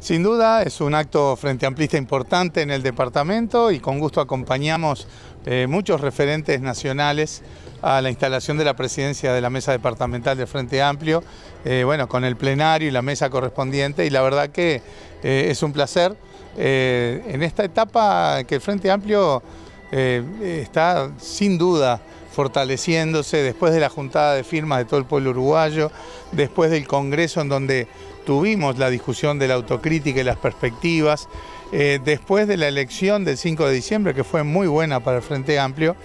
Sin duda es un acto frente amplista importante en el departamento y con gusto acompañamos eh, muchos referentes nacionales a la instalación de la presidencia de la mesa departamental del Frente Amplio, eh, bueno, con el plenario y la mesa correspondiente y la verdad que eh, es un placer en esta etapa que el Frente Amplio está sin duda fortaleciéndose después de la juntada de firmas de todo el pueblo uruguayo, después del Congreso en donde tuvimos la discusión de la autocrítica y las perspectivas. Eh, después de la elección del 5 de diciembre, que fue muy buena para el Frente Amplio,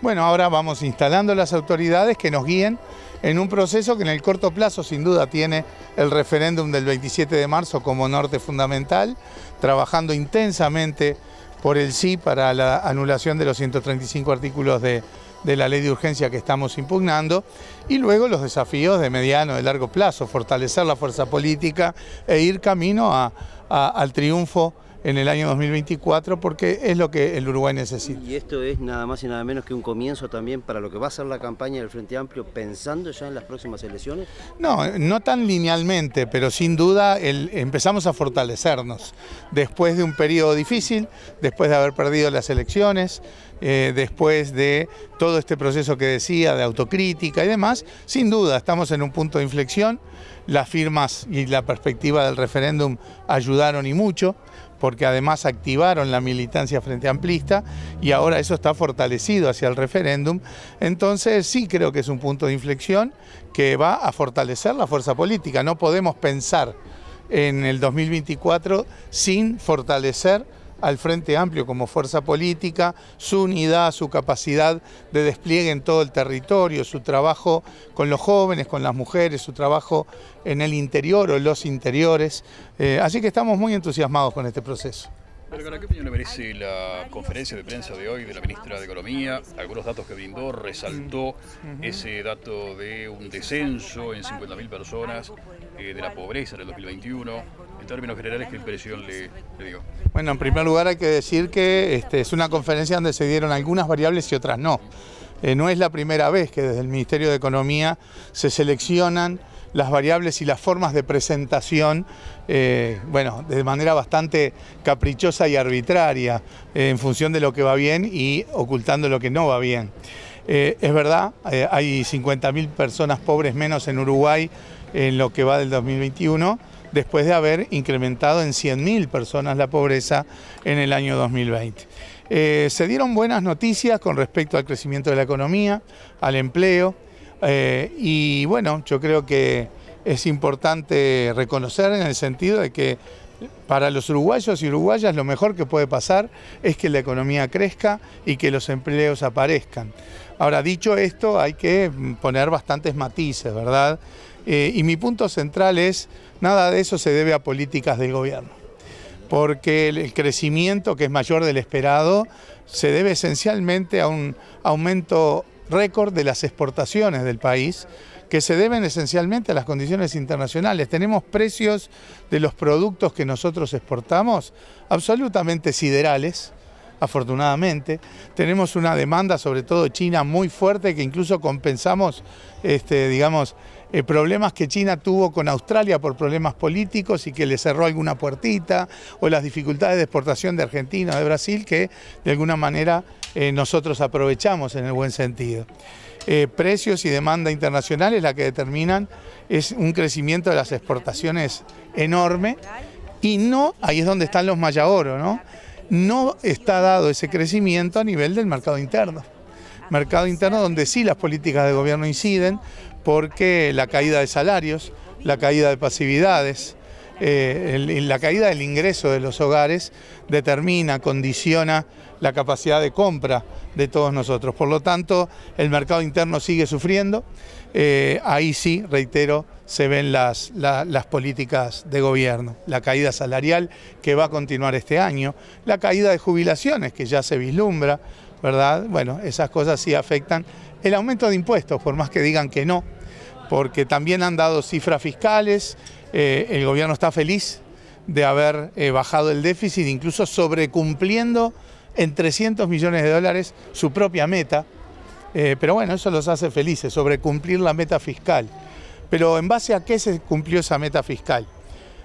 bueno, ahora vamos instalando las autoridades que nos guíen en un proceso que en el corto plazo sin duda tiene el referéndum del 27 de marzo como norte fundamental, trabajando intensamente por el sí para la anulación de los 135 artículos de, de la ley de urgencia que estamos impugnando y luego los desafíos de mediano y largo plazo, fortalecer la fuerza política e ir camino a, al triunfo en el año 2024 porque es lo que el Uruguay necesita. Y esto es nada más y nada menos que un comienzo también para lo que va a ser la campaña del Frente Amplio pensando ya en las próximas elecciones. No, no tan linealmente, pero sin duda empezamos a fortalecernos después de un periodo difícil, después de haber perdido las elecciones, eh, después de todo este proceso que decía de autocrítica y demás, sin duda estamos en un punto de inflexión. Las firmas y la perspectiva del referéndum ayudaron y mucho, porque además activaron la militancia frente amplista y ahora eso está fortalecido hacia el referéndum. Entonces sí creo que es un punto de inflexión que va a fortalecer la fuerza política. No podemos pensar en el 2024 sin fortalecer al Frente Amplio como fuerza política, su unidad, su capacidad de despliegue en todo el territorio, su trabajo con los jóvenes, con las mujeres, su trabajo en el interior o los interiores. Eh, así que estamos muy entusiasmados con este proceso. ¿qué opinión le merece la conferencia de prensa de hoy de la ministra de Economía? Algunos datos que brindó, resaltó ese dato de un descenso en 50.000 personas eh, de la pobreza en el 2021 en términos generales, ¿qué impresión le, le dio? Bueno, en primer lugar hay que decir que este, es una conferencia donde se dieron algunas variables y otras no. Eh, no es la primera vez que desde el Ministerio de Economía se seleccionan las variables y las formas de presentación, eh, bueno, de manera bastante caprichosa y arbitraria, eh, en función de lo que va bien y ocultando lo que no va bien. es verdad, hay 50.000 personas pobres menos en Uruguay en lo que va del 2021 después de haber incrementado en 100.000 personas la pobreza en el año 2020. Eh, se dieron buenas noticias con respecto al crecimiento de la economía, al empleo, eh, y bueno, yo creo que es importante reconocer en el sentido de que para los uruguayos y uruguayas lo mejor que puede pasar es que la economía crezca y que los empleos aparezcan. Ahora, dicho esto, hay que poner bastantes matices, ¿verdad? Eh, y mi punto central es, nada de eso se debe a políticas del gobierno, porque el crecimiento que es mayor del esperado se debe esencialmente a un aumento récord de las exportaciones del país, que se deben esencialmente a las condiciones internacionales. Tenemos precios de los productos que nosotros exportamos absolutamente siderales afortunadamente. Tenemos una demanda, sobre todo China, muy fuerte, que incluso compensamos, este, digamos, eh, problemas que China tuvo con Australia por problemas políticos y que le cerró alguna puertita, o las dificultades de exportación de Argentina, o de Brasil, que de alguna manera eh, nosotros aprovechamos en el buen sentido. Eh, precios y demanda internacionales la que determinan, es un crecimiento de las exportaciones enorme y no, ahí es donde están los oro ¿no? no está dado ese crecimiento a nivel del mercado interno. Mercado interno donde sí las políticas de gobierno inciden porque la caída de salarios, la caída de pasividades, eh, la caída del ingreso de los hogares determina, condiciona la capacidad de compra de todos nosotros. Por lo tanto, el mercado interno sigue sufriendo. Eh, ahí sí, reitero, se ven las, las políticas de gobierno. La caída salarial que va a continuar este año, la caída de jubilaciones que ya se vislumbra, ¿verdad? Bueno, esas cosas sí afectan. El aumento de impuestos, por más que digan que no, porque también han dado cifras fiscales, eh, el gobierno está feliz de haber eh, bajado el déficit, incluso sobrecumpliendo en 300 millones de dólares su propia meta. Eh, pero bueno, eso los hace felices, sobrecumplir la meta fiscal. Pero ¿en base a qué se cumplió esa meta fiscal?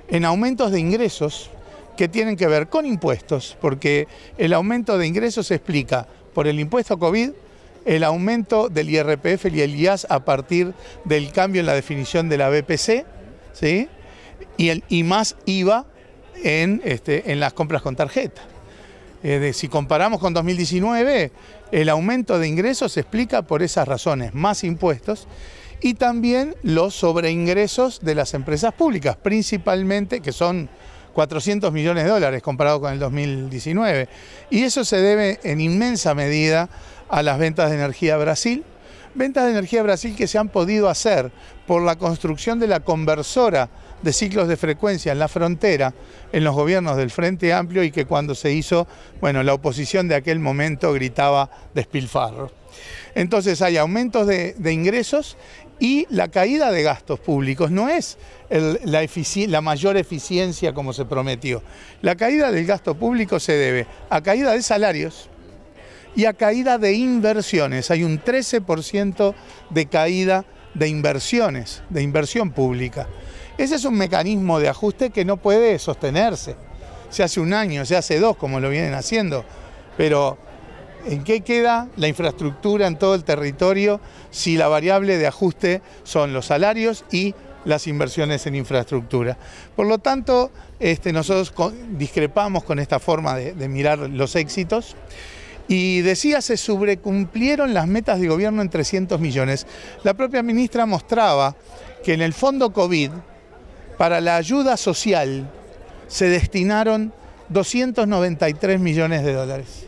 En aumentos de ingresos que tienen que ver con impuestos, porque el aumento de ingresos se explica por el impuesto COVID, el aumento del IRPF y el IAS a partir del cambio en la definición de la BPC, ¿sí? y, el, más IVA este, en, las compras con tarjeta. si comparamos con 2019, el aumento de ingresos se explica por esas razones, más impuestos y también los sobreingresos de las empresas públicas, principalmente que son 400 millones de dólares comparado con el 2019. Y eso se debe en inmensa medida a las ventas de energía a Brasil, ventas de energía a Brasil que se han podido hacer por la construcción de la conversora de ciclos de frecuencia en la frontera en los gobiernos del Frente Amplio y que cuando se hizo, bueno, la oposición de aquel momento gritaba despilfarro. Entonces hay aumentos de, ingresos y la caída de gastos públicos no es la, mayor eficiencia como se prometió. La caída del gasto público se debe a caída de salarios, y a caída de inversiones. Hay un 13% de caída de inversiones, de inversión pública. Ese es un mecanismo de ajuste que no puede sostenerse. Se hace un año, se hace dos, como lo vienen haciendo, pero ¿en qué queda la infraestructura en todo el territorio si la variable de ajuste son los salarios y las inversiones en infraestructura. Por lo tanto, este, nosotros discrepamos con esta forma de mirar los éxitos y decía se sobrecumplieron las metas de gobierno en 300 millones. La propia ministra mostraba que en el fondo COVID, para la ayuda social, se destinaron 293 millones de dólares.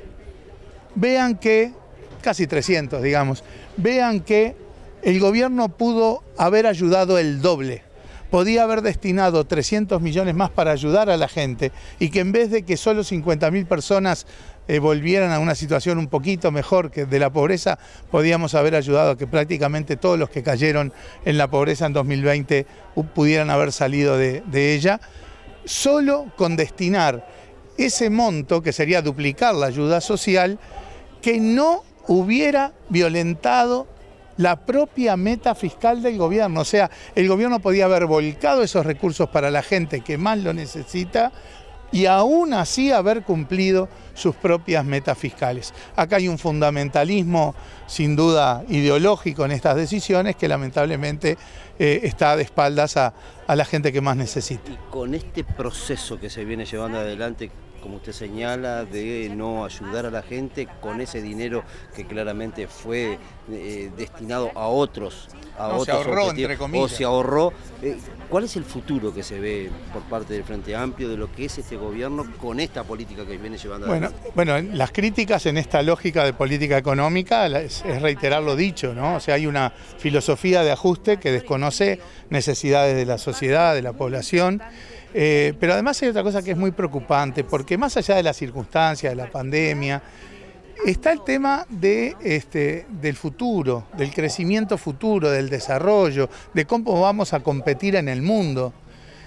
Vean que, casi 300 digamos, vean que el gobierno pudo haber ayudado el doble podía haber destinado 300 millones más para ayudar a la gente y que en vez de que solo 50.000 personas eh, volvieran a una situación un poquito mejor que de la pobreza, podíamos haber ayudado a que prácticamente todos los que cayeron en la pobreza en 2020 pudieran haber salido de, de ella, solo con destinar ese monto, que sería duplicar la ayuda social, que no hubiera violentado la propia meta fiscal del gobierno. O sea, el gobierno podía haber volcado esos recursos para la gente que más lo necesita y aún así haber cumplido sus propias metas fiscales. Acá hay un fundamentalismo sin duda ideológico en estas decisiones que lamentablemente eh, está de espaldas a, a la gente que más necesita. Y con este proceso que se viene llevando adelante, como usted señala, de no ayudar a la gente con ese dinero que claramente fue eh, destinado a otros, a otros se ahorró, o se ahorró. ¿Cuál es el futuro que se ve por parte del Frente Amplio de lo que es este gobierno con esta política que viene llevando bueno, cabo? Bueno, las críticas en esta lógica de política económica es reiterar lo dicho, ¿no? O sea, hay una filosofía de ajuste que desconoce necesidades de la sociedad, de la población. Eh, pero además hay otra cosa que es muy preocupante, porque más allá de las circunstancias, de la pandemia, está el tema de, este, del futuro, del crecimiento futuro, del desarrollo, de cómo vamos a competir en el mundo.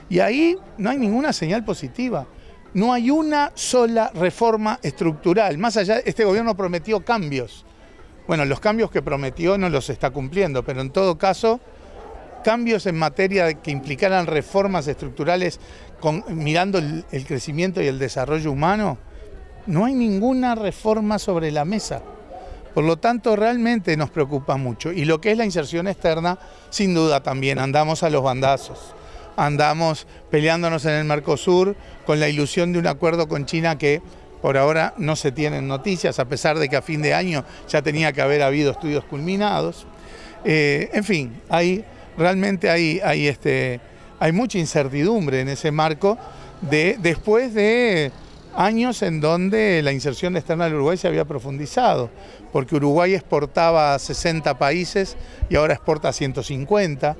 Y ahí no hay ninguna señal positiva. No hay una sola reforma estructural. Más allá, este gobierno prometió cambios. Bueno, los cambios que prometió no los está cumpliendo, pero en todo caso cambios en materia que implicaran reformas estructurales mirando el, crecimiento y el desarrollo humano, no hay ninguna reforma sobre la mesa. Por lo tanto, realmente nos preocupa mucho. Y lo que es la inserción externa, sin duda también, andamos a los bandazos. Andamos peleándonos en el Mercosur con la ilusión de un acuerdo con China que por ahora no se tienen noticias, a pesar de que a fin de año ya tenía que haber habido estudios culminados. Eh, en fin, hay realmente hay, este, hay mucha incertidumbre en ese marco de, después de años en donde la inserción externa del Uruguay se había profundizado, porque Uruguay exportaba a 60 países y ahora exporta a 150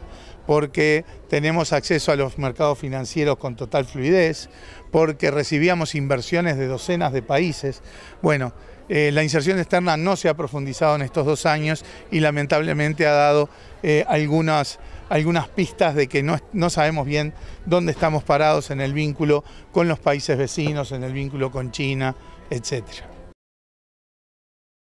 porque tenemos acceso a los mercados financieros con total fluidez, porque recibíamos inversiones de docenas de países. Bueno, eh, la inserción externa no se ha profundizado en estos dos años y lamentablemente ha dado eh, algunas, algunas pistas de que no, no, sabemos bien dónde estamos parados en el vínculo con los países vecinos, en el vínculo con China, etcétera.